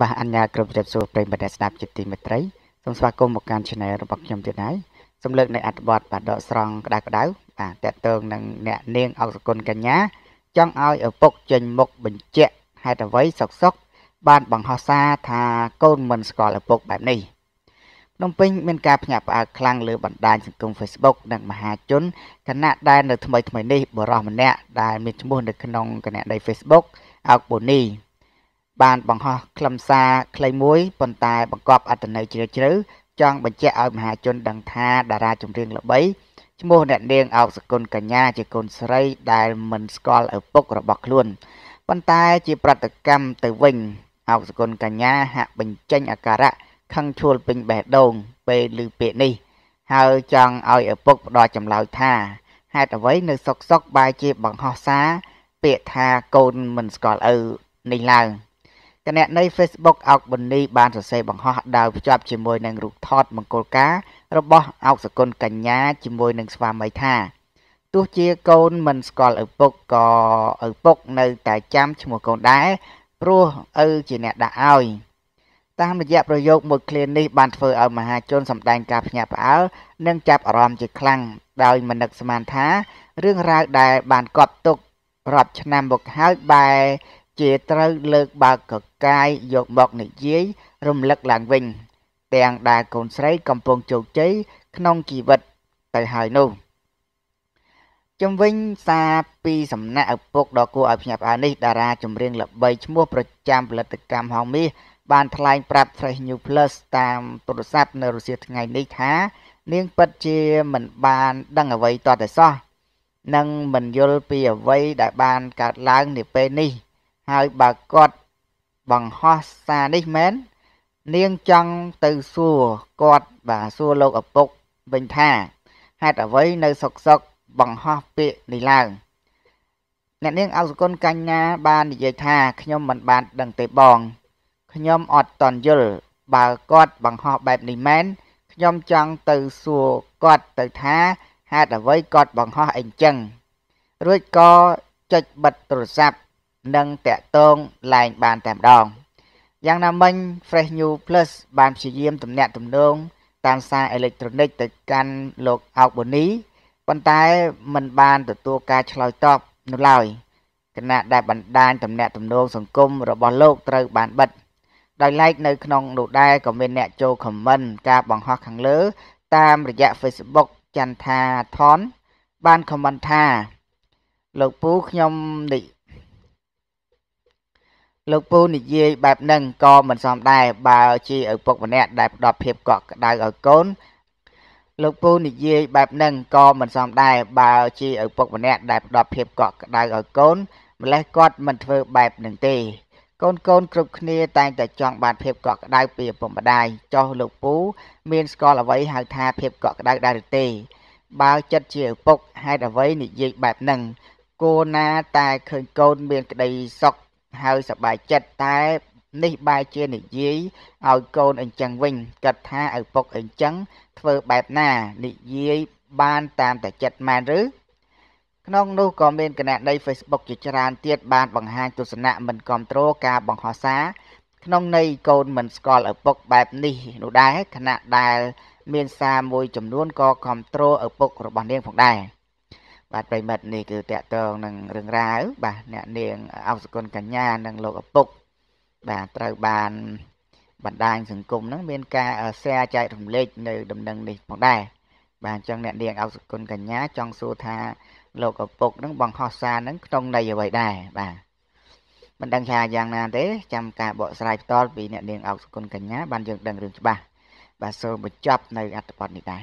បាទអញ្ញាគ្រប់ជ្រាបសួរប្រិយមិត្តអ្នកស្ដាប់ជាទីមេត្រីសូមស្វាគមន៍មកកាន់ Channel របស់ខ្ញុំទៀតហើយសំលើកនៃអត្ថបទបាទដកស្រង់ក្តៅក្តៅបាទតកតងនឹងអ្នក នាងអក្សគុណកញ្ញាចង់ឲ្យឪពុកចេញមុខបញ្ជាក់ហេតុអ្វីសុកសុក បានបង្ហោះសារថាកូនមិនស្គាល់ឪពុកបែបនេះភ្នំពេញមានការភ្ញាក់ផ្អើលខ្លាំងលើបណ្ដាញសង្គម Facebook និងមហា ជនគណៈដែលនៅថ្មីថ្មីនេះបរិះម្នាក់ដែលមានឈ្មោះនៅក្នុងគណនី Facebook អោកបូនីបានបង្ហោះខ្លឹមសារខ្លីមួយប៉ុន្តែបង្កប់អត្ថន័យជ្រាលជ្រៅចង់បញ្ជាក់ឲ្យមហាជនដឹងថាតារាចម្រៀងល្បីឈ្មោះអ្នកនាងអោកសកុនកញ្ញាជាកូនស្រី ដែលមិនស្គាល់ឪពុករបស់ខ្លួនប៉ុន្តែជាប្រតិកម្មទៅវិញអោកសកុនកញ្ញាហាក់បញ្ចេញអាការៈខឹងឈួលពេញបេះដូង ពេលឮពាក្យនេះហើយចង់ឲ្យឪពុកផ្ដោតចម្លើយថាហេតុអ្វី នៅសុកសុកបែរជាបង្ហោះសារពាក្យថាកូនមិនស្គាល់ឪនេះឡើង។គណនី Facebook អោកប៊ុននីបានសរសេរបង្ហោះដោយភ្ជាប់ជាមួយនឹងរូបថតមង្គលការរបស់អោកសកុនកញ្ញា ជាមួយនឹងស្វាមីថា ទោះជាកូនមិនស្គាល់ឪពុកក៏ឪពុកនៅតែចាំឈ្មោះកូនដែរព្រោះឪជាអ្នកដាក់ឲ្យតាមរយៈប្រយោគមួយឃ្លានេះបានធ្វើឲ្យមហាជនសម្ដែងការភ្ញាក់ផ្អើលនិងចាប់អារម្មណ៍ជាខ្លាំងដោយមនឹកស្មានថារឿងរ៉ាវដែលបានកត់ទុករាប់ឆ្នាំមកហើយបែរជាត្រូវលើកបើកកកាយយកមកនិយាយរំលឹកឡើងវិញ ទាំងដែលកូនស្រី កំពុងជោគជ័យក្នុងជីវិតទៅហើយនោះជំវិញសារពីសំណាក់ឪពុកដ៏គួរឲ្យភ្ញាក់ផ្អើលនេះតារាចម្រៀងល្បីឈ្មោះប្រចាំផលិតកម្មហងមាសបាន ថ្លែងប្រាប់ Fresh New Plus តាមទូរស័ព្ទនៅរុស្ស៊ីថ្ងៃនេះថា នាងពិតជាមិន បាន ដឹងអ្វីតតែសោះនិងមិនយល់ពីអ្វីដែលបានកើតឡើងនាពេលនេះហើយបើគាត់បង្ហោះសារនេះមែននាងចង់ទៅសួរគាត់បាទសួរលោកឪពុកវិញថាហេតុអ្វីនៅសុកសុកបង្ហោះពាក្យនេះឡើងអ្នកនាង អសុគន្ធកញ្ញាបាននិយាយថាខ្ញុំមិនបានដឹងទេបង ខ្ញុំអត់តន់យល់បើគាត់បង្ហោះបែបនេះមែនខ្ញុំចង់ទៅសួរគាត់ទៅថាហេតុអ្វីគាត់បង្ហោះអីចឹងរួចក៏ចុចបិទទូរស័ព្ទនិងតាក់ទងឡើងបានតែម្ដងយ៉ាងណាមិញ Fresh New Plus បានព្យាយាមទំនាក់ទំនងតាមសារអេເລັກត្រូនិក ទៅកាន់លោកអោកបូនីប៉ុន្តែมันបានទទួលការឆ្លើយតបនោះឡើយគណៈដែលបណ្ដាញទំនាក់ទំនងសង្គមរបស់លោកត្រូវបានបិទដោយឡែកនៅក្នុងនោះដែរក៏មានអ្នកចូលខមមិនការបង្ហោះខាងលើ តាមរយៈ Facebook ចន្ទថាថនបានខមមិនថាលោកពូខ្ញុំនិលោកពូនិយាយបែបហ្នឹងក៏មិនសមដែរបើជាឪពុកម្នាក់ដែលផ្ដល់ភាពកក់ក្ដៅឲ្យកូនលោកពូនិយាយបែបហ្នឹងក៏មិនសមដែរបើជាឪពុកម្នាក់ដែលផ្ដល់ភាពកក់ក្ដៅឲ្យកូន ម្លេះគាត់មិនធ្វើបែបហ្នឹងទេកូនកូនគ្រប់គ្នាតែងតែចង់បានភាពកក់ក្ដៅពីឪពុកម្ដាយចុះលោកពូមានស្គាល់អ្វីហៅថាភាពកក់ក្ដៅដែរឬទេបើចិត្តជាឪពុកហេតុអ្វីនិយាយបែបហ្នឹងគួរណាតែឃើញកូនមានក្តីសុខហើយសប្បាយចិត្តតែនេះបែរជានិយាយឲ្យកូនអញ្ចឹងវិញគិតថាឪពុកអញ្ចឹងធ្វើបែបណានិយាយបានតាមតែចិត្តមែនឬក្នុងនោះក៏មានគណនី Facebook ជាច្រើនទៀតបានបង្ហាញទស្សនៈមិនគ្រប់គ្រងការបង្ហោះសារក្នុងន័យកូនមិនស្គាល់ឪពុកបែបនេះនោះដែរខណៈដែល មានសារមួយចំនួនក៏គ្រប់គ្រងឪពុករបស់នាងផងដែរបាទប្រិមិត្តនេះគឺតកតងនឹងរឿងរ៉ាវបាទអ្នកនាងអោសគុណកញ្ញានិងលោកឪពុកបាទត្រូវបានបណ្ដាញសង្គមហ្នឹងមានការ share ចែករំលែកនៅដំណឹងនេះផងដែរបាទអញ្ចឹងអ្នកនាងអោសគុណកញ្ញាចង់សួរថាលោកឪពុកហ្នឹងបង្ហោះសារហ្នឹងក្នុងន័យអ្វីដែរបាទមិនដឹងថាយ៉ាងណាទេចាំការបកស្រាយផ្ទាល់ពីអ្នកនាងអោសគុណកញ្ញាបានយើងដឹងរឿងច្បាស់បាទសូមបញ្ចប់នៅអត្ថបទនេះដែរ